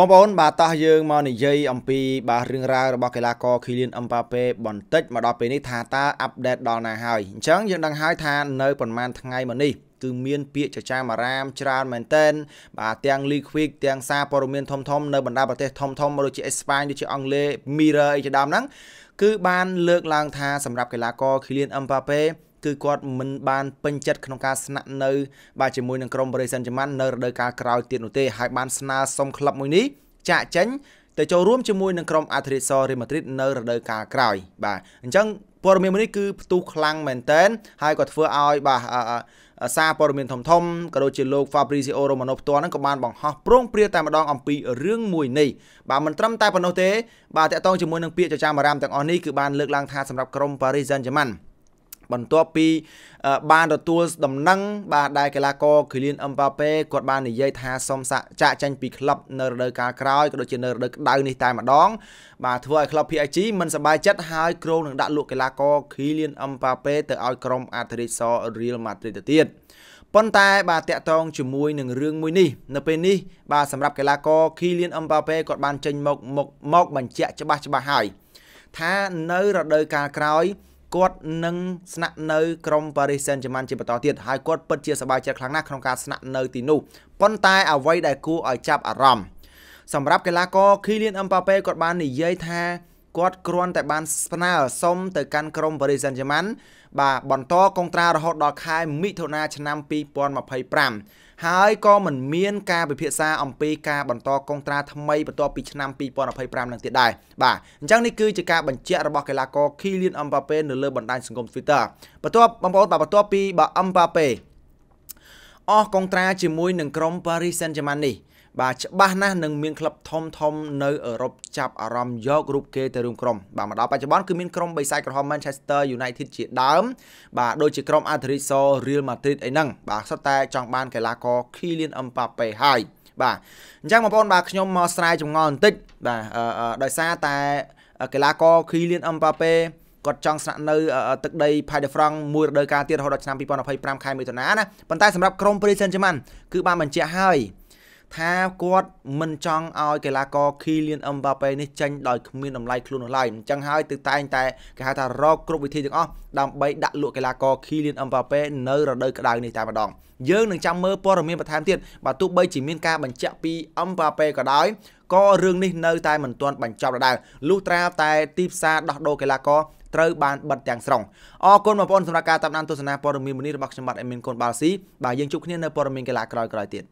បងប្អូនបាទតោះយើងមកនិយាយអំពីបាទរឿងរ៉ាវរបស់កីឡាករ Kylian Mbappe បន្តិចមកដល់ពេលនេះថាតើអាប់ដេតដល់ណាហើយអញ្ចឹងយើងដឹងហើយថានៅប្រហែលថ្ងៃមកនេះគឺមាន ពាក្យចចាមអារាមច្រើនមែនទែនបាទទាំង League Quick ទាំងសារព័ត៌មានធំធំនៅបណ្ដាប្រទេសធំធំដូចជាអេស្ប៉ាញដូចជាអង់គ្លេស Mirror អីជាដើមហ្នឹងគឺបានលើកឡើង ថាសម្រាប់កីឡាករ Kylian Mbappe គឺគាត់មិនបានពេញចិត្តក្នុងការស្នាក់នៅបាទជាមួយនឹងក្រុមប៉ារីសិនជឺម៉ាន់នៅរដូវកាលក្រោយទៀតនោះទេហើយបានស្នើសុំក្លឹបមួយនេះចាក់ចេញទៅចូលរួមជាមួយនឹងក្រុមអាត្រីសរេម៉ាឌ្រីតនៅរដូវកាលក្រោយបាទអញ្ចឹងព័ត៌មានមួយនេះគឺផ្ទុះខ្លាំងមែនតែនហើយក៏ធ្វើឲ្យ បាទសារព័ត៌មានធំធំក៏ដូចជាលោក Fabrizio Romano ផ្ទាល់ហ្នឹងក៏បានបង្ហោះប្រងព្រាតែម្ដងអំពីរឿងមួយនេះបាទមិនត្រឹមតែប៉ុណ្ណោះទេបាទតកតងជាមួយនឹងពាក្យចចាមអារាមទាំងអស់នេះគឺបានលើកឡើងថាសម្រាប់ក្រុម Paris Saint-Germain បន្ទាប់ពី បានទទួលដំណឹងបាទដែលកីឡាករ Kylian Mbappe គាត់បាននិយាយថាសុំសាក់ចាក់ចេញពីក្លឹបនៅរដូវកាលក្រោយក៏ដូចជានៅរដូវក្តៅនេះតែម្ដងបាទធ្វើឲ្យក្លឹប PSG មិនសប្បាយចិត្តហើយក្រុងនឹងដាក់លក់កីឡាករ Kylian Mbappe ទៅឲ្យក្រុមអាធិរាជស Real Madrid ទៅទៀតប៉ុន្តែបាទតាក់ទងជាមួយនឹងរឿងមួយនេះនៅពេលនេះបាទសម្រាប់កីឡាករ Kylian Mbappe គាត់បានចេញមកមកមកបញ្ជាក់ច្បាស់ច្បាស់ហើយថានៅរដូវកាលក្រោយគាត់នឹងស្នាក់នៅក្រុម Paris Saint-Germain ជាបន្តទៀតហើយគាត់ពិតជាសប្បាយចិត្តខ្លាំងណាស់ក្នុងការស្នាក់នៅទីនោះប៉ុន្តែអ្វីដែលគួរឲ្យចាប់អារម្មណ៍សម្រាប់កីឡាករ Kylian Mbappe គាត់បាននិយាយថាគាត់គ្រាន់តែបានស្នើសុំទៅកាន់ក្រុម Paris Saint-Germain បាទបន្តកងត្រារហូតដល់ខែមិថុនាឆ្នាំ2025ហើយក៏មិនមានការពិភាក្សា អំពីការបន្តកងត្រាថ្មីបន្ទាប់ពីឆ្នាំ2025នឹងទៀតដែរបាទអញ្ចឹងនេះគឺជាការបញ្ជាក់របស់កីឡាករ Kylian Mbappe នៅលើបណ្ដាញសង្គម Twitter បន្ទាប់បងប្អូនបាទបន្ទាប់ពីបាទ Mbappe អស់កងត្រាជាមួយនឹងក្រុម Paris Saint-Germain នេះបាទច្បាស់ណាស់នឹងមានក្លឹបធំធំនៅអឺរ៉ុបចាប់អារម្មណ៍យករូបគេទៅរួមក្រុមបាទមកដល់បច្ចុប្បន្នគឺមានក្រុមបិសាចក្រហម Manchester United ជាដើមបាទដូចជាក្រុម Atletico Real Madrid អីហ្នឹងបាទសុទ្ធតែចង់បានកីឡាករ Kylian Mbappe ហើយបាទអញ្ចឹងបងប្អូនបាទខ្ញុំមកស្រាយចម្ងល់បន្តិចបាទដោយសារតែកីឡាករ Kylian Mbappe គាត់ចង់ស្នាក់នៅទឹកដី Pays de France មួយរដូវកាលទៀតរហូតដល់ឆ្នាំ2025ខែមិថុនាណាប៉ុន្តែសម្រាប់ក្រុម Paris Saint-Germain គឺបានបញ្ជាក់ហើយថាគាត់មិនចង់ឲ្យកីឡាករ Kylian Mbappe នេះចេញដោយគ្មានតម្លៃខ្លួននោះឡើយអញ្ចឹងហើយទើបតែងតែគេហៅថារកគ្រប់វិធីទាំងអស់ដើម្បីដាក់លក់កីឡាករ Kylian Mbappe នៅរដូវក្តៅនេះតែម្ដងយើងនឹងចាំមើលព័ត៌មានបន្ថែមទៀតបើទោះបីជាមានការបញ្ជាក់ពី Mbappe ក៏ដោយក៏រឿងនេះនៅតែមិនទាន់បញ្ចប់ដដែលលុះត្រាតែទីផ្សារដោះដូរកីឡាករត្រូវបានបិទទាំងស្រុងអរគុណបងប្អូនសម្រាប់ការតាមដានទស្សនាព័ត៌មានមួយនេះរបស់ខ្ញុំបាទអេមីនកូនបាល់ស៊ីបាទយើងជួបគ្នានៅព័ត៌មានកីឡាក្រោយៗទៀត